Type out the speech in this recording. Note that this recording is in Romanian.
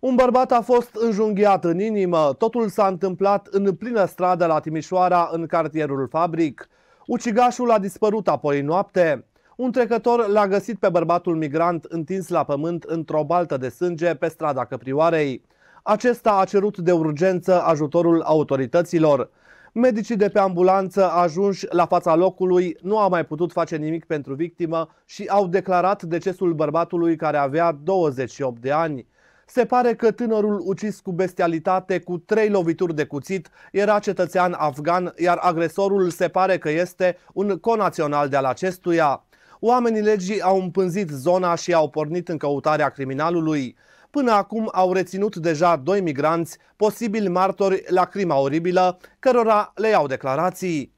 Un bărbat a fost înjunghiat în inimă. Totul s-a întâmplat în plină stradă la Timișoara, în cartierul Fabric. Ucigașul a dispărut apoi noapte. Un trecător l-a găsit pe bărbatul migrant întins la pământ într-o baltă de sânge pe strada Căprioarei. Acesta a cerut de urgență ajutorul autorităților. Medicii de pe ambulanță ajunși la fața locului nu au mai putut face nimic pentru victimă și au declarat decesul bărbatului care avea 28 de ani. Se pare că tânărul ucis cu bestialitate cu trei lovituri de cuțit era cetățean afgan, iar agresorul se pare că este un conațional de al acestuia. Oamenii legii au împânzit zona și au pornit în căutarea criminalului. Până acum au reținut deja doi migranți, posibil martori la crima oribilă, cărora le iau declarații.